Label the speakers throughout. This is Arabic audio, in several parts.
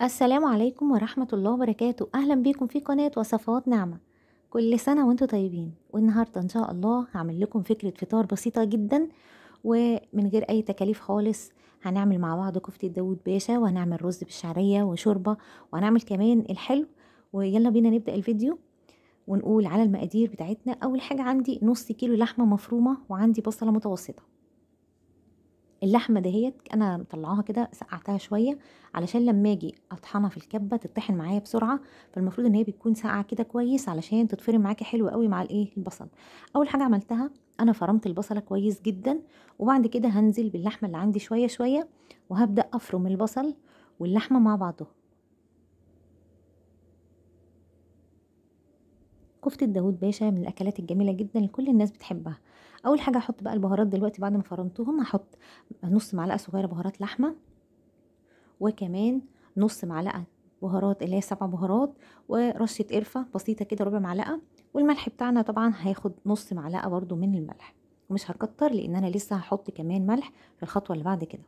Speaker 1: السلام عليكم ورحمة الله وبركاته أهلا بيكم في قناة وصفات نعمة كل سنة وانتم طيبين والنهاردة إن شاء الله هعمل لكم فكرة فطار بسيطة جدا ومن غير أي تكاليف خالص هنعمل مع بعض كفتة داود باشا وهنعمل رز بالشعرية وشوربة وهنعمل كمان الحلو ويلا بينا نبدأ الفيديو ونقول على المقادير بتاعتنا أول حاجة عندي نص كيلو لحمة مفرومة وعندي بصلة متوسطة اللحمه دهيت انا مطلعاها كده سقعتها شويه علشان لما اجي اطحنها في الكبه تطحن معايا بسرعه فالمفروض ان هي بتكون ساقعه كده كويس علشان تتفرم معاكي حلو قوي مع الايه البصل اول حاجه عملتها انا فرمت البصله كويس جدا وبعد كده هنزل باللحمه اللي عندي شويه شويه وهبدا افرم البصل واللحمه مع بعضه كفتة داود باشا من الأكلات الجميلة جدا اللي كل الناس بتحبها اول حاجه هحط بقى البهارات دلوقتي بعد ما فرمتهم هحط نص معلقه صغيره بهارات لحمه وكمان نص معلقه بهارات اللي هي سبع بهارات ورشه قرفه بسيطه كده ربع معلقه والملح بتاعنا طبعا هياخد نص معلقه برده من الملح ومش هكتر لان انا لسه هحط كمان ملح في الخطوه اللي بعد كده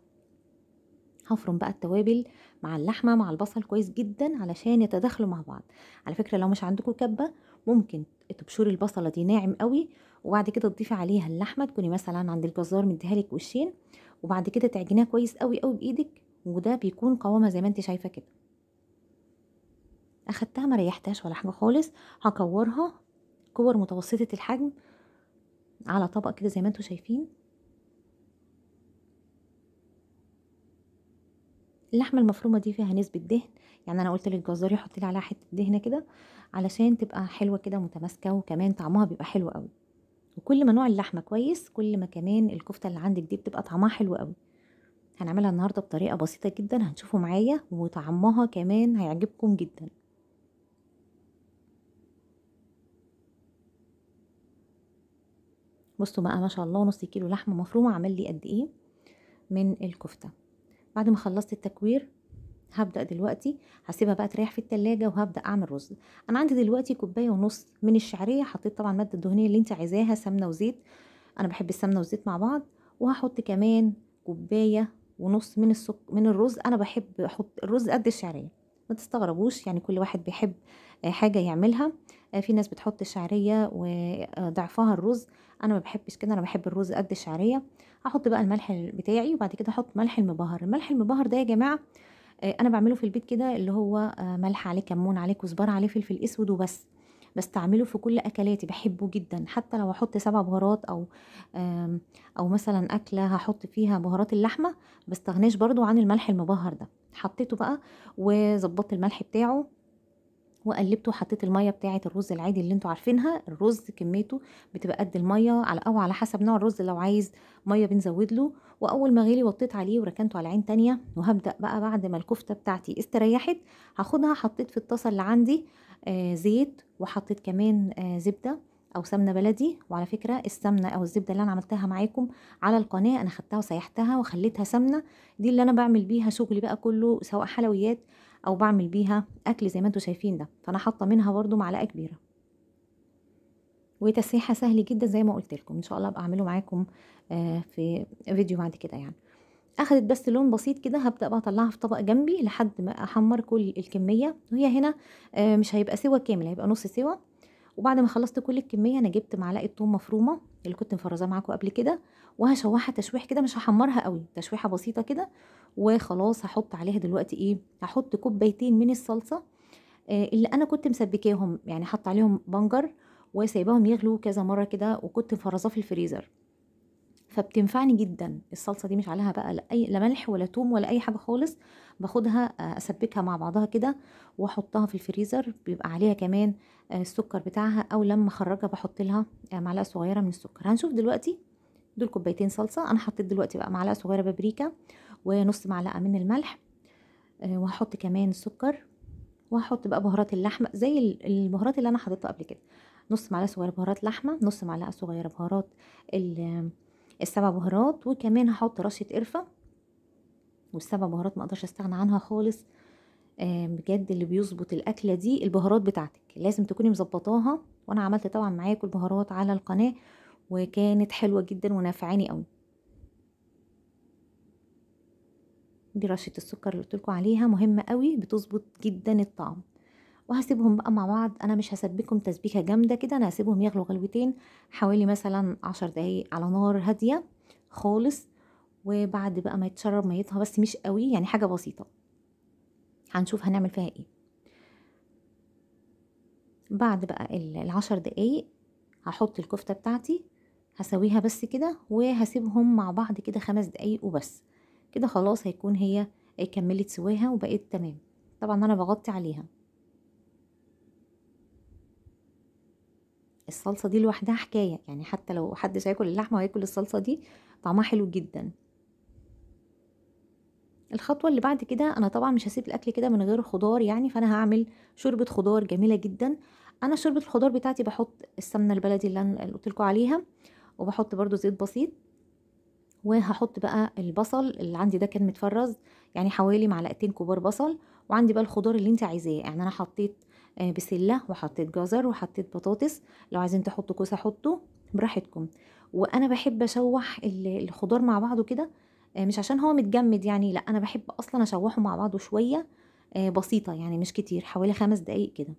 Speaker 1: هفرم بقى التوابل مع اللحمه مع البصل كويس جدا علشان يتداخلوا مع بعض على فكره لو مش عندكم كبه ممكن تبشري البصله دي ناعم قوي وبعد كده تضيفي عليها اللحمه تكوني مثلا عند الجزار مديها لك وشين وبعد كده تعجنيها كويس قوي قوي بايدك وده بيكون قوامها زي ما انت شايفه كده اخدتها ما ريحتهاش ولا حاجه خالص هكورها كور متوسطه الحجم على طبق كده زي ما انتم شايفين اللحمه المفرومه دي فيها نسبه دهن يعني انا قلت للجزار يحط لي عليها حته دهنه كده علشان تبقى حلوه كده متماسكه وكمان طعمها بيبقى حلو قوي وكل ما نوع اللحمه كويس كل ما كمان الكفته اللي عندك دي بتبقى طعمها حلو قوي هنعملها النهارده بطريقه بسيطه جدا هنشوفوا معايا وطعمها كمان هيعجبكم جدا بصوا بقى ما شاء الله نص كيلو لحمه مفرومه عمل لي قد ايه من الكفته بعد ما خلصت التكوير هبدأ دلوقتي هسيبها بقى تريح في التلاجة وهبدأ أعمل رز أنا عندي دلوقتي كوباية ونص من الشعرية حطيت طبعا المادة الدهنية اللي انت عايزاها سمنة وزيت أنا بحب السمنة والزيت مع بعض وهحط كمان كوباية ونص من السك... من الرز أنا بحب أحط الرز قد الشعرية ما تستغربوش يعني كل واحد بيحب آه، حاجة يعملها آه، في ناس بتحط الشعرية وضعفها الرز انا ما بحبش كده انا بحب الرز قد الشعريه هحط بقى الملح بتاعي وبعد كده احط ملح المبهر الملح المبهر ده يا جماعه آه، انا بعمله في البيت كده اللي هو آه، ملح عليه كمون عليه كزبره عليه فلفل اسود وبس بستعمله في كل اكلاتي بحبه جدا حتى لو احط سبع بهارات او او مثلا اكله هحط فيها بهارات اللحمه بستغناش برضو عن الملح المبهر ده حطيته بقى وظبطت الملح بتاعه وقلبته وحطيت الميه بتاعه الرز العادي اللي انتوا عارفينها الرز كميته بتبقى قد الميه على او على حسب نوع الرز لو عايز ميه بنزود له واول ما غلي وطيت عليه وركنته على عين تانية وهبدا بقى بعد ما الكفته بتاعتي استريحت هاخدها حطيت في الطاسه اللي عندي آه زيت وحطيت كمان آه زبده او سمنه بلدي وعلى فكره السمنه او الزبده اللي انا عملتها معاكم على القناه انا خدتها وسيحتها وخليتها سمنه دي اللي انا بعمل بيها شغلي بقى كله سواء حلويات او بعمل بيها اكل زي ما انتوا شايفين ده فانا حاطه منها برده معلقه كبيره وتسريحه سهل جدا زي ما قلت لكم ان شاء الله ابقى اعمله معاكم آه، في فيديو بعد كده يعني اخدت بس لون بسيط كده هبدا بقى اطلعها في طبق جنبي لحد ما احمر كل الكميه وهي هنا آه، مش هيبقى سوا كامل هيبقى نص سوا وبعد ما خلصت كل الكميه انا جبت معلقه ثوم مفرومه اللي كنت مفرزاه معاكم قبل كده وهشوحها تشويح كده مش هحمرها قوي تشويحه بسيطه كده وخلاص هحط عليها دلوقتي ايه هحط كوبايتين من الصلصه آه، اللي انا كنت مسبكاهم يعني حط عليهم بنجر وسايباهم يغلوا كذا مره كده وكنت مفرزاه في الفريزر فبتنفعني جدا الصلصه دي مش عليها بقى لاي اي لا ملح ولا توم ولا اي حاجه خالص باخدها آه، اسبكها مع بعضها كده واحطها في الفريزر بيبقى عليها كمان آه، السكر بتاعها او لما اخرجها بحط لها آه، معلقه صغيره من السكر هنشوف دلوقتي دول كوبايتين صلصه انا حطيت دلوقتي بقى معلقه صغيره بابريكا ونص معلقه من الملح وهحط كمان السكر وهحط بقى بهارات اللحمه زي البهارات اللي انا حطيتها قبل كده نص معلقه صغيره بهارات لحمه نص معلقه صغيره بهارات السبع بهارات وكمان هحط رشه قرفه والسبع بهارات ما اقدرش استغنى عنها خالص بجد اللي بيظبط الاكله دي البهارات بتاعتك لازم تكوني مظبطاها وانا عملت طبعا معاكم البهارات على القناه وكانت حلوه جدا ونافعاني قوي دي رشه السكر اللي قلتلكوا عليها مهمه قوي بتظبط جدا الطعم وهسيبهم بقى مع بعض انا مش هسبكهم تسبيكه جامده كده انا هسيبهم يغلوا غلوتين حوالي مثلا عشر دقايق على نار هاديه خالص وبعد بقى ما يتشرب ميتها بس مش قوي يعني حاجه بسيطه هنشوف هنعمل فيها ايه بعد بقى العشر دقايق هحط الكفته بتاعتي هسويها بس كده وهسيبهم مع بعض كده خمس دقايق وبس كده خلاص هيكون هي كملت سواها وبقيت تمام طبعا انا بغطي عليها الصلصة دي لوحدها حكاية يعني حتى لو حد هياكل اللحمة وهياكل الصلصة دي طعمها حلو جدا الخطوة اللي بعد كده أنا طبعا مش هسيب الأكل كده من غير خضار يعني فأنا هعمل شوربة خضار جميلة جدا أنا شوربة الخضار بتاعتي بحط السمنة البلدي اللي أنا قلتلكوا عليها وبحط برضو زيت بسيط وهحط بقى البصل اللي عندي ده كان متفرز يعني حوالي معلقتين كبار بصل وعندي بقى الخضار اللي انت عايزاه يعني انا حطيت آه، بسله وحطيت جزر وحطيت بطاطس لو عايزين تحطوا كوسه حطوا براحتكم وانا بحب اشوح الخضار مع بعضه كده آه، مش عشان هو متجمد يعني لا انا بحب اصلا اشوحه مع بعضه شويه آه، بسيطه يعني مش كتير حوالي خمس دقايق كده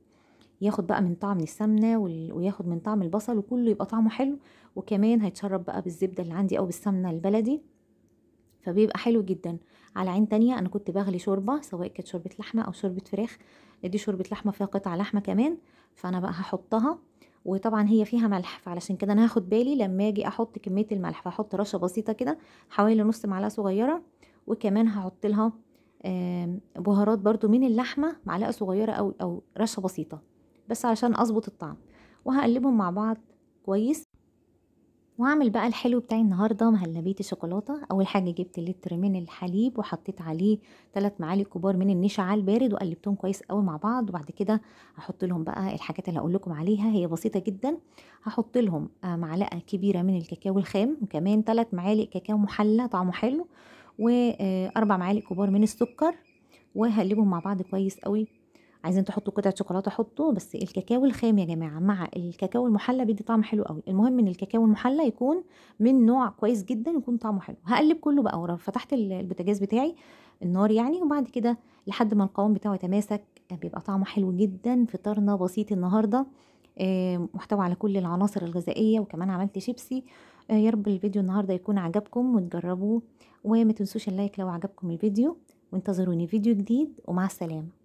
Speaker 1: ياخد بقى من طعم السمنه وياخد من طعم البصل وكله يبقى طعمه حلو وكمان هيتشرب بقى بالزبده اللي عندي او بالسمنه البلدي فبيبقى حلو جدا على عين تانية انا كنت بغلي شوربه سواء كانت شوربه لحمه او شوربه فراخ دي شوربه لحمه فيها قطع لحمه كمان فانا بقى هحطها وطبعا هي فيها ملح فعلشان كده انا هاخد بالي لما اجي احط كميه الملح فهحط رشه بسيطه كده حوالي نص معلقه صغيره وكمان هحط لها بهارات برده من اللحمه معلقه صغيره او او رشه بسيطه بس علشان اظبط الطعم وهقلبهم مع بعض كويس واعمل بقى الحلو بتاعي النهارده مهلبيه الشوكولاته اول حاجه جبت لتر من الحليب وحطيت عليه ثلاث معالي كبار من النشا على البارد وقلبتهم كويس قوي مع بعض وبعد كده هحط لهم بقى الحاجات اللي هقول لكم عليها هي بسيطه جدا هحط لهم آه، معلقه كبيره من الكاكاو الخام وكمان ثلاث معالي كاكاو محلى طعمه حلو واربع آه، معالي كبار من السكر وهقلبهم مع بعض كويس قوي عايزين تحطوا قطعه شوكولاته حطوا بس الكاكاو الخام يا جماعه مع الكاكاو المحلى بيدي طعم حلو قوي المهم ان الكاكاو المحلى يكون من نوع كويس جدا يكون طعمه حلو هقلب كله بقى ورا فتحت البوتاجاز بتاعي النار يعني وبعد كده لحد ما القوام بتاعه يتماسك بيبقى طعمه حلو جدا فطارنا بسيط النهارده آه، محتوى على كل العناصر الغذائيه وكمان عملت شيبسي آه، يا رب الفيديو النهارده يكون عجبكم وتجربوه وما تنسوش اللايك لو عجبكم الفيديو وانتظروني فيديو جديد ومع السلامه